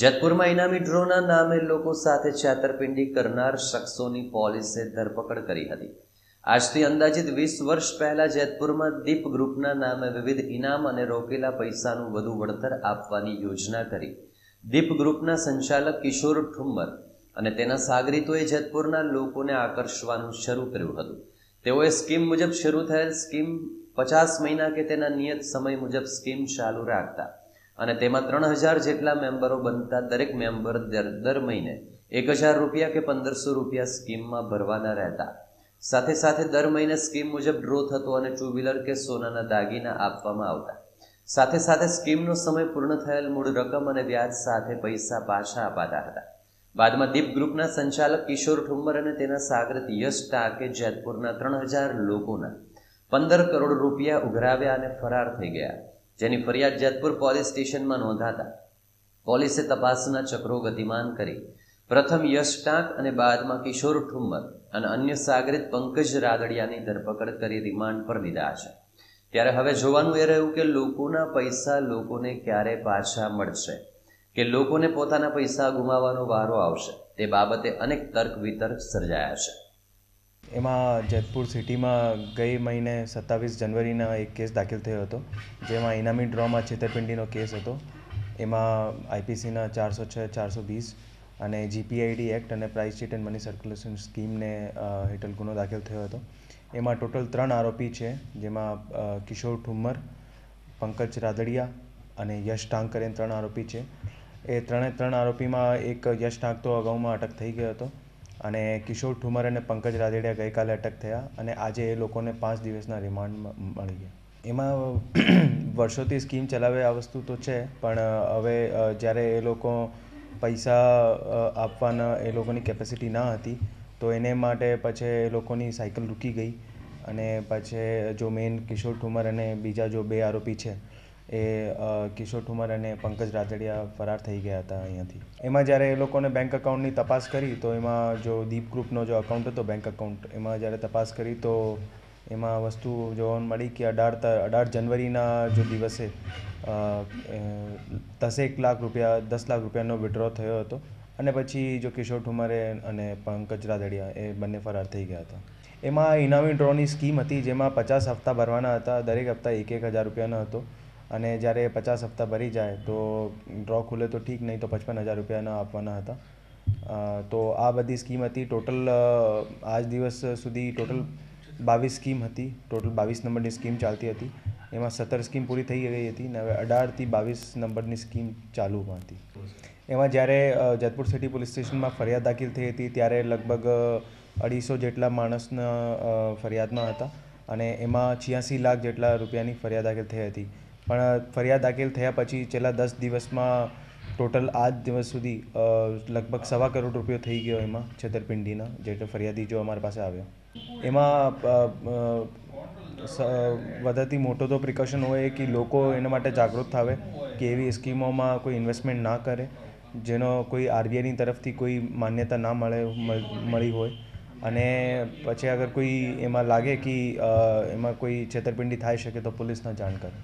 જેતપુરમાં ઇનામી ડ્રોના નામે લોકો સાથે છેતરપિંડી કરનાર શખ્સોની પોલીસે ધરપકડ કરી હતી આજથી અંદાજિત વીસ વર્ષ પહેલા જેતપુરમાં દીપ ગ્રુપના નામે વિવિધ ઇનામ અને રોકેલા પૈસાનું વધુ વળતર આપવાની યોજના કરી દીપ ગ્રુપના સંચાલક કિશોર ઠુમ્મર અને તેના સાગરીતોએ જેતપુરના લોકોને આકર્ષવાનું શરૂ કર્યું હતું તેઓએ સ્કીમ મુજબ શરૂ થયેલ સ્કીમ પચાસ મહિના કે તેના નિયત સમય મુજબ સ્કીમ ચાલુ રાખતા અને તેમાં ત્રણ હજાર જેટલા મેમ્બરો બનતા દરેક મેમ્બર દર દર મહિને એક હજાર રૂપિયા કે પંદરસો રૂપિયા સ્કીમમાં ભરવાના રહેતા સાથે સાથે દર મહિને સ્કીમ મુજબ ડ્રો થતો અને ટુ વ્હીલર કે સોનાના દાગીના આપવામાં આવતા સાથે સાથે સ્કીમનો સમય પૂર્ણ થયેલ મૂળ રકમ અને વ્યાજ સાથે પૈસા પાછા અપાતા હતા બાદમાં દીપ ગ્રુપના સંચાલક કિશોર ઠુમ્મર અને તેના સાગરત યશ ટાકે જેતપુરના ત્રણ હજાર લોકોના પંદર કરોડ રૂપિયા ઉઘરાવ્યા અને ફરાર થઈ ગયા જેની ફરિયાદ જેતપુર પોલીસ સ્ટેશનમાં નોંધાતા પોલીસે તપાસના ચક્રો ગતિમાન કરી પ્રથમ યશ ટાંક અને બાદમાં કિશોર ઠુમ્મર અને અન્ય સાગરિત પંકજ રાદડિયાની ધરપકડ કરી રિમાન્ડ પર લીધા છે ત્યારે હવે જોવાનું એ રહ્યું કે લોકોના પૈસા લોકોને ક્યારે પાછા મળશે કે લોકોને પોતાના પૈસા ગુમાવવાનો વારો આવશે તે બાબતે અનેક તર્ક વિતર્ક સર્જાયા છે એમાં જેતપુર સિટીમાં ગઈ મહિને સત્તાવીસ જાન્યુઆરીના એક કેસ દાખલ થયો હતો જેમાં ઇનામી ડ્રોમાં છેતરપિંડીનો કેસ હતો એમાં આઈપીસીના ચારસો છ ચારસો વીસ અને જીપીઆઈડી એક્ટ અને prize chit and money circulation સ્કીમને હેઠળ ગુનો દાખલ થયો હતો એમાં ટોટલ ત્રણ આરોપી છે જેમાં કિશોર ઠુમ્મર પંકજ રાદડિયા અને યશ ટાંકર એમ ત્રણ આરોપી છે એ ત્રણે ત્રણ આરોપીમાં એક યશ ટાંક તો અગાઉમાં અટક થઈ ગયો હતો અને કિશોર ઠુમર અને પંકજ રાદડિયા ગઈકાલે અટક થયા અને આજે એ લોકોને પાંચ દિવસના રિમાન્ડ મળી ગયા એમાં વર્ષોથી સ્કીમ ચલાવે આ વસ્તુ તો છે પણ હવે જ્યારે એ લોકો પૈસા આપવાના એ લોકોની કેપેસિટી ના હતી તો એને માટે પછી એ લોકોની સાયકલ રૂકી ગઈ અને પછી જો મેઇન કિશોર ઠુમર અને બીજા જો બે આરોપી છે એ કિશોર ઠુમર અને પંકજ રાદડિયા ફરાર થઈ ગયા હતા અહીંયાથી એમાં જ્યારે એ લોકોને બેંક અકાઉન્ટની તપાસ કરી તો એમાં જો દીપ ગ્રુપનો જો અકાઉન્ટ હતો બેંક અકાઉન્ટ એમાં જ્યારે તપાસ કરી તો એમાં વસ્તુ જોવા મળી કે અઢાર અઢાર જનવરીના જો દિવસે દસેક લાખ રૂપિયા દસ લાખ રૂપિયાનો વિડ્રો થયો હતો અને પછી જો કિશોર ઠુમરે અને પંકજ રાધડિયા એ બંને ફરાર થઈ ગયા હતા એમાં ઇનામી ડ્રોની સ્કીમ હતી જેમાં પચાસ હપ્તા ભરવાના હતા દરેક હપ્તા એક એક હજાર રૂપિયાનો હતો અને જ્યારે પચાસ હપ્તા ભરી જાય તો ડ્રો ખુલે તો ઠીક નહીં તો પચપન હજાર રૂપિયાના આપવાના હતા તો આ બધી સ્કીમ હતી ટોટલ આજ દિવસ સુધી ટોટલ બાવીસ સ્કીમ હતી ટોટલ બાવીસ નંબરની સ્કીમ ચાલતી હતી એમાં સત્તર સ્કીમ પૂરી થઈ ગઈ હતી ને હવે અઢારથી બાવીસ નંબરની સ્કીમ ચાલુ હતી એમાં જ્યારે જેતપુર સિટી પોલીસ સ્ટેશનમાં ફરિયાદ દાખિલ થઈ હતી ત્યારે લગભગ અઢીસો જેટલા માણસના ફરિયાદમાં હતા અને એમાં છ્યાસી લાખ જેટલા રૂપિયાની ફરિયાદ દાખલ થઈ હતી પણ ફરિયાદ દાખલ થયા પછી છેલ્લા દસ દિવસમાં ટોટલ આજ દિવસ સુધી લગભગ સવા કરોડ રૂપિયો થઈ ગયો એમાં છેતરપિંડીના જે ફરિયાદી જો અમારા પાસે આવ્યો એમાં વધારેથી મોટો તો પ્રિકોશન હોય કે લોકો એના માટે જાગૃત થાવે કે એવી સ્કીમોમાં કોઈ ઇન્વેસ્ટમેન્ટ ના કરે જેનો કોઈ આરબીઆઈની તરફથી કોઈ માન્યતા ના મળે મળી હોય અને પછી અગર કોઈ એમાં લાગે કે એમાં કોઈ છેતરપિંડી થઈ શકે તો પોલીસને જાણ કરે